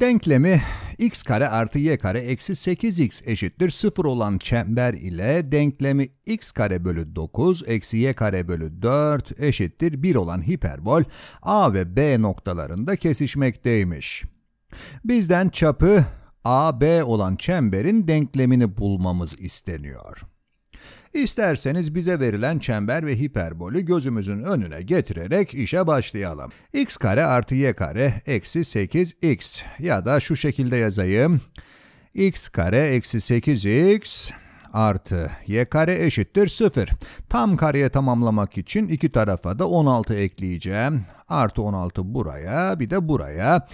Denklemi x kare artı y kare eksi 8x eşittir 0 olan çember ile denklemi x kare bölü 9 eksi y kare bölü 4 eşittir 1 olan hiperbol a ve b noktalarında kesişmekteymiş. Bizden çapı AB olan çemberin denklemini bulmamız isteniyor. İsterseniz bize verilen çember ve hiperbolü gözümüzün önüne getirerek işe başlayalım. x kare artı y kare eksi 8x ya da şu şekilde yazayım. x kare eksi 8x artı y kare eşittir 0. Tam kareye tamamlamak için iki tarafa da 16 ekleyeceğim. Artı 16 buraya bir de buraya.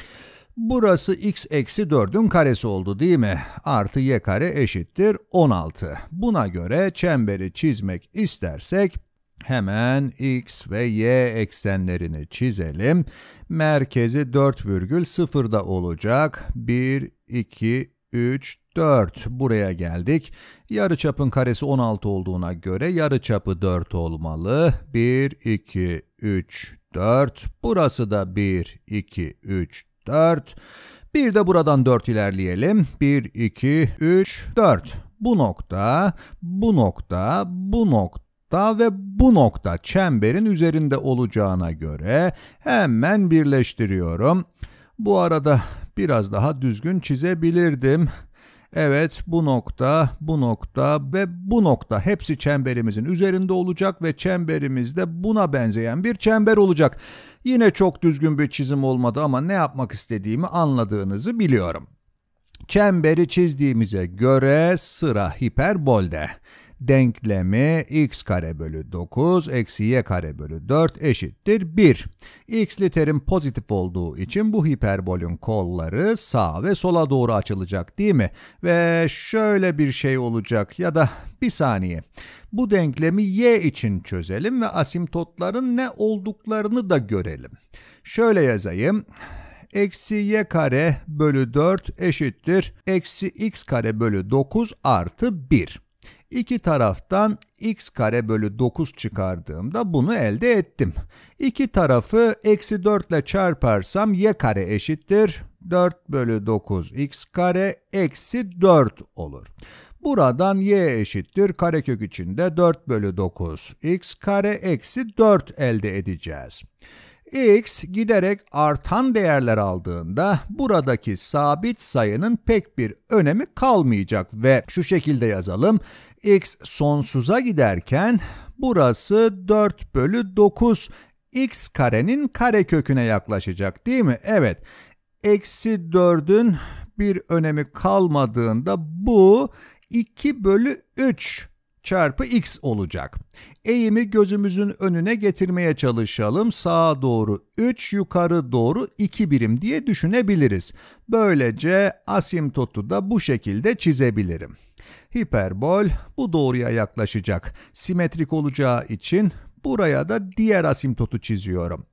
Burası x eksi 4'ün karesi oldu değil mi? Artı y kare eşittir 16. Buna göre çemberi çizmek istersek hemen x ve y eksenlerini çizelim. Merkezi 4,0'da olacak. 1, 2, 3, 4 buraya geldik. Yarıçapın karesi 16 olduğuna göre yarıçapı 4 olmalı. 1, 2, 3, 4. Burası da 1, 2, 3, 4. Bir de buradan 4 ilerleyelim. 1, 2, 3, 4. Bu nokta, bu nokta, bu nokta ve bu nokta çemberin üzerinde olacağına göre hemen birleştiriyorum. Bu arada biraz daha düzgün çizebilirdim. Evet bu nokta, bu nokta ve bu nokta hepsi çemberimizin üzerinde olacak ve çemberimizde buna benzeyen bir çember olacak. Yine çok düzgün bir çizim olmadı ama ne yapmak istediğimi anladığınızı biliyorum. Çemberi çizdiğimize göre sıra hiperbolde denklemi x kare bölü 9 eksi y kare bölü 4 eşittir 1. X terim pozitif olduğu için bu hiperbolün kolları sağ ve sola doğru açılacak değil mi? Ve şöyle bir şey olacak ya da bir saniye. Bu denklemi y için çözelim ve asimtotların ne olduklarını da görelim. Şöyle yazayım eksi y kare bölü 4 eşittir eksi x kare bölü 9 artı 1. İki taraftan x kare bölü 9 çıkardığımda bunu elde ettim. İki tarafı eksi 4 ile çarparsam y kare eşittir. 4 bölü 9 x kare eksi 4 olur. Buradan y eşittir karekök içinde 4 bölü 9 x kare eksi 4 elde edeceğiz x giderek artan değerler aldığında buradaki sabit sayının pek bir önemi kalmayacak ve şu şekilde yazalım. x sonsuza giderken burası 4 bölü 9 x karenin kare köküne yaklaşacak değil mi? Evet. Eksi 4'ün bir önemi kalmadığında bu 2 bölü 3 çarpı x olacak. Eğimi gözümüzün önüne getirmeye çalışalım. Sağa doğru 3, yukarı doğru 2 birim diye düşünebiliriz. Böylece asimtotu da bu şekilde çizebilirim. Hiperbol bu doğruya yaklaşacak. Simetrik olacağı için Buraya da diğer asimtotu çiziyorum.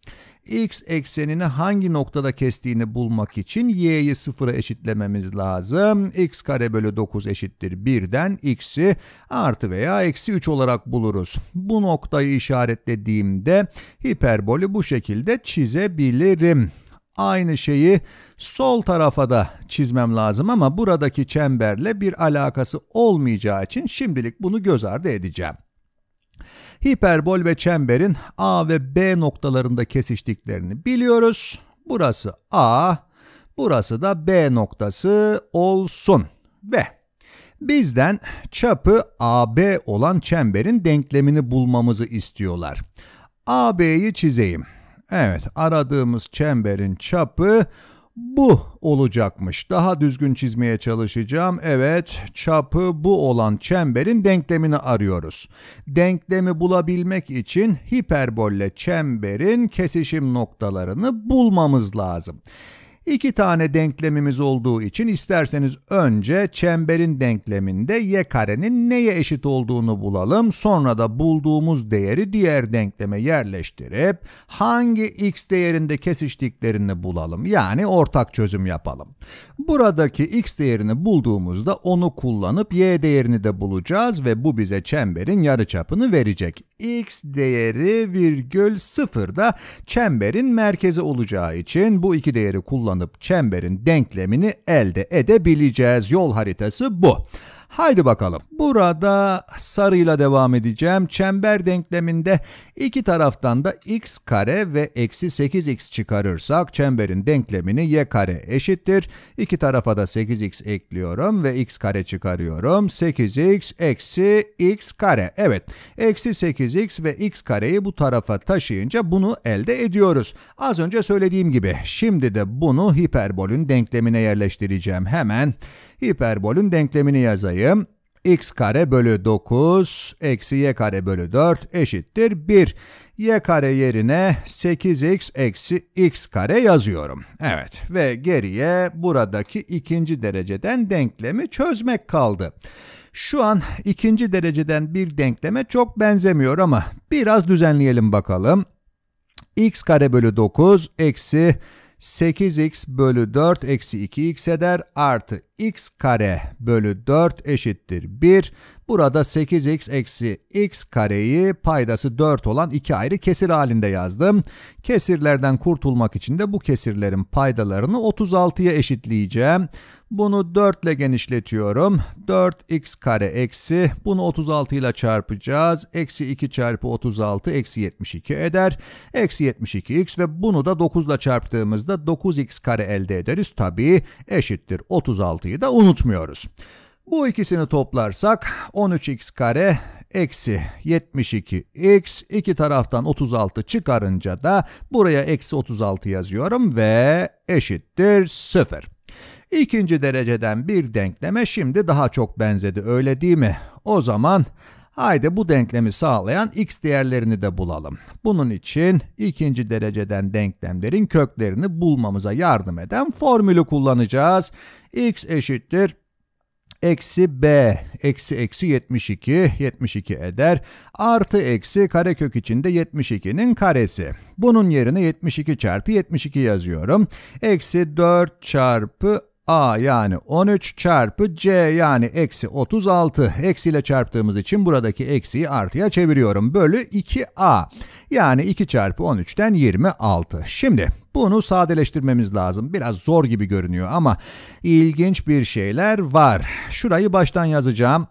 X eksenini hangi noktada kestiğini bulmak için y'yi sıfıra eşitlememiz lazım. x kare bölü 9 eşittir 1'den x'i artı veya eksi 3 olarak buluruz. Bu noktayı işaretlediğimde hiperbolü bu şekilde çizebilirim aynı şeyi sol tarafa da çizmem lazım ama buradaki çemberle bir alakası olmayacağı için şimdilik bunu göz ardı edeceğim hiperbol ve çemberin A ve B noktalarında kesiştiklerini biliyoruz. Burası A, burası da B noktası olsun ve bizden çapı AB olan çemberin denklemini bulmamızı istiyorlar. AB'yi çizeyim. Evet aradığımız çemberin çapı bu olacakmış. Daha düzgün çizmeye çalışacağım. Evet, çapı bu olan çemberin denklemini arıyoruz. Denklemi bulabilmek için hiperbolle çemberin kesişim noktalarını bulmamız lazım. İki tane denklemimiz olduğu için isterseniz önce çemberin denkleminde y karenin neye eşit olduğunu bulalım. Sonra da bulduğumuz değeri diğer denkleme yerleştirip hangi x değerinde kesiştiklerini bulalım. Yani ortak çözüm yapalım. Buradaki x değerini bulduğumuzda onu kullanıp y değerini de bulacağız ve bu bize çemberin yarıçapını verecek. x değeri virgül da çemberin merkezi olacağı için bu iki değeri kullanıp kullanıp çemberin denklemini elde edebileceğiz. Yol haritası bu. Haydi bakalım. Burada sarıyla devam edeceğim. Çember denkleminde iki taraftan da x kare ve eksi 8x çıkarırsak çemberin denklemini y kare eşittir. İki tarafa da 8x ekliyorum ve x kare çıkarıyorum. 8x eksi x kare. Evet. Eksi 8x ve x kareyi bu tarafa taşıyınca bunu elde ediyoruz. Az önce söylediğim gibi. Şimdi de bunu hiperbolün denklemine yerleştireceğim. Hemen hiperbolün denklemini yazayım dolayı x kare bölü 9 eksi y kare bölü 4 eşittir 1. y kare yerine 8x eksi x kare yazıyorum. Evet ve geriye buradaki ikinci dereceden denklemi çözmek kaldı. Şu an ikinci dereceden bir denkleme çok benzemiyor ama biraz düzenleyelim bakalım. x kare bölü 9 eksi 8x bölü 4 eksi 2x eder artı x kare bölü 4 eşittir 1. Burada 8x eksi x kareyi paydası 4 olan iki ayrı kesir halinde yazdım. Kesirlerden kurtulmak için de bu kesirlerin paydalarını 36'ya eşitleyeceğim. Bunu 4 ile genişletiyorum. 4x kare eksi bunu 36 ile çarpacağız. Eksi 2 çarpı 36 eksi 72 eder. Eksi 72x ve bunu da 9 ile çarptığımızda 9x kare elde ederiz. Tabii eşittir 36 6'yı da unutmuyoruz. Bu ikisini toplarsak 13x kare eksi 72x iki taraftan 36 çıkarınca da buraya eksi 36 yazıyorum ve eşittir 0. İkinci dereceden bir denkleme şimdi daha çok benzedi öyle değil mi? O zaman Haydi bu denklemi sağlayan x değerlerini de bulalım. Bunun için ikinci dereceden denklemlerin köklerini bulmamıza yardım eden formülü kullanacağız. x eşittir eksi b eksi eksi 72 72 eder artı eksi karekök içinde 72'nin karesi bunun yerine 72 çarpı 72 yazıyorum eksi 4 çarpı A yani 13 çarpı C yani eksi 36 eksiyle çarptığımız için buradaki eksiyi artıya çeviriyorum. Bölü 2A yani 2 çarpı 13'ten 26. Şimdi bunu sadeleştirmemiz lazım. Biraz zor gibi görünüyor ama ilginç bir şeyler var. Şurayı baştan yazacağım.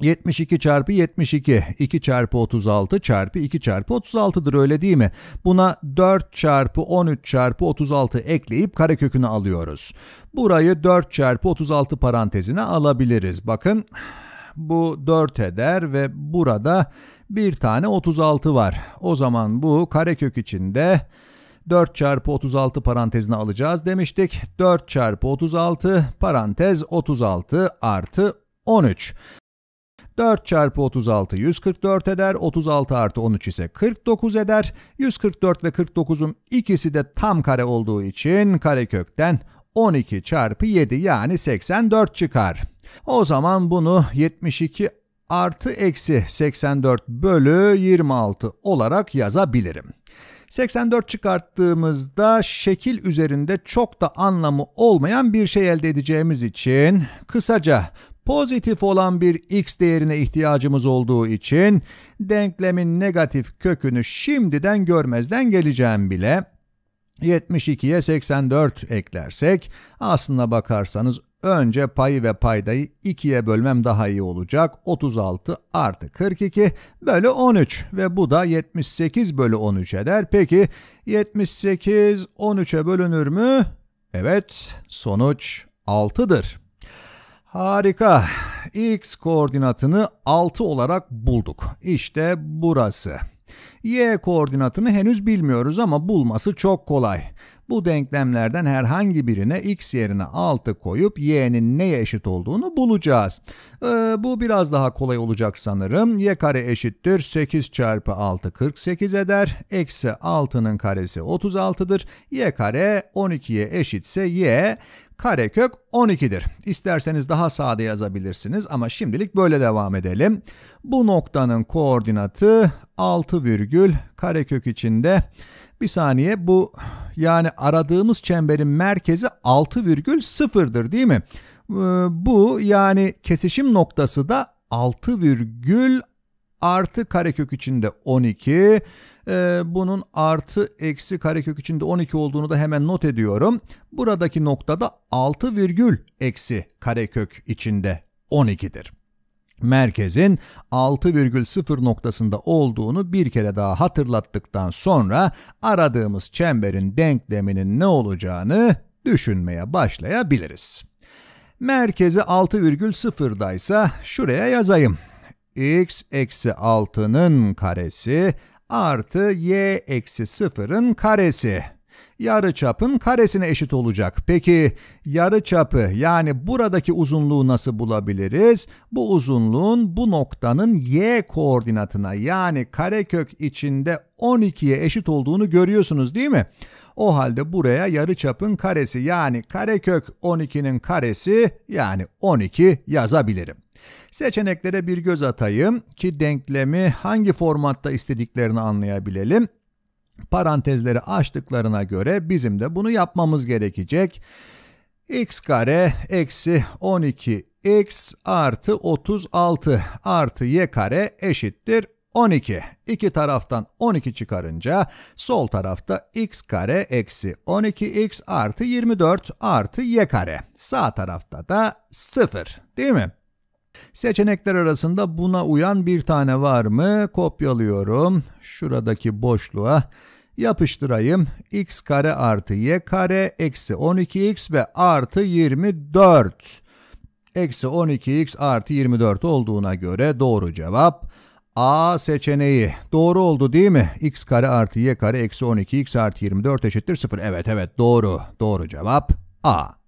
72 çarpı 72, 2 çarpı 36 çarpı 2 çarpı 36'dır öyle değil mi? Buna 4 çarpı 13 çarpı 36 ekleyip karekökünü alıyoruz. Burayı 4 çarpı 36 parantezine alabiliriz. Bakın bu 4 eder ve burada bir tane 36 var. O zaman bu karekök içinde 4 çarpı 36 parantezine alacağız demiştik. 4 çarpı 36 parantez 36 artı 13. 4 çarpı 36 144 eder. 36 artı 13 ise 49 eder. 144 ve 49'un ikisi de tam kare olduğu için karekökten 12 çarpı 7 yani 84 çıkar. O zaman bunu 72 artı eksi 84 bölü 26 olarak yazabilirim. 84 çıkarttığımızda şekil üzerinde çok da anlamı olmayan bir şey elde edeceğimiz için kısaca pozitif olan bir x değerine ihtiyacımız olduğu için denklemin negatif kökünü şimdiden görmezden geleceğim bile. 72'ye 84 eklersek aslında bakarsanız önce payı ve paydayı 2'ye bölmem daha iyi olacak. 36 artı 42 bölü 13 ve bu da 78 bölü 13 eder. Peki 78 13'e bölünür mü? Evet sonuç 6'dır. Harika. X koordinatını 6 olarak bulduk. İşte burası. Y koordinatını henüz bilmiyoruz ama bulması çok kolay. Bu denklemlerden herhangi birine x yerine 6 koyup y'nin neye eşit olduğunu bulacağız. Ee, bu biraz daha kolay olacak sanırım. y kare eşittir 8 çarpı 6 48 eder. Eksi 6'nın karesi 36'dır. y kare 12'ye eşitse y karekök 12'dir. İsterseniz daha sade yazabilirsiniz ama şimdilik böyle devam edelim. Bu noktanın koordinatı 6 virgül karekök içinde bir saniye bu yani aradığımız çemberin merkezi 6 virgül 6,0'dır değil mi? Ee, bu yani kesişim noktası da 6, virgül artı karekök içinde 12 ee, bunun artı eksi karekök içinde 12 olduğunu da hemen not ediyorum. Buradaki noktada 6 virgül eksi karekök içinde 12'dir. Merkezin 6,0 noktasında olduğunu bir kere daha hatırlattıktan sonra aradığımız çemberin denkleminin ne olacağını düşünmeye başlayabiliriz. Merkezi 6,0'daysa şuraya yazayım. x eksi 6'nın karesi artı y eksi 0'ın karesi yarı çapın karesine eşit olacak. Peki yarı çapı yani buradaki uzunluğu nasıl bulabiliriz? Bu uzunluğun bu noktanın y koordinatına yani karekök içinde 12'ye eşit olduğunu görüyorsunuz değil mi? O halde buraya yarı çapın karesi yani karekök 12'nin karesi yani 12 yazabilirim. Seçeneklere bir göz atayım ki denklemi hangi formatta istediklerini anlayabilelim parantezleri açtıklarına göre bizim de bunu yapmamız gerekecek. x kare eksi 12 x artı 36 artı y kare eşittir 12. İki taraftan 12 çıkarınca sol tarafta x kare eksi 12x artı 24 artı y kare. Sağ tarafta da 0 değil mi? Seçenekler arasında buna uyan bir tane var mı? Kopyalıyorum. Şuradaki boşluğa yapıştırayım. x kare artı y kare eksi 12x ve artı 24. Eksi 12x artı 24 olduğuna göre doğru cevap A seçeneği. Doğru oldu değil mi? x kare artı y kare eksi 12x artı 24 eşittir 0. Evet evet doğru. Doğru cevap A.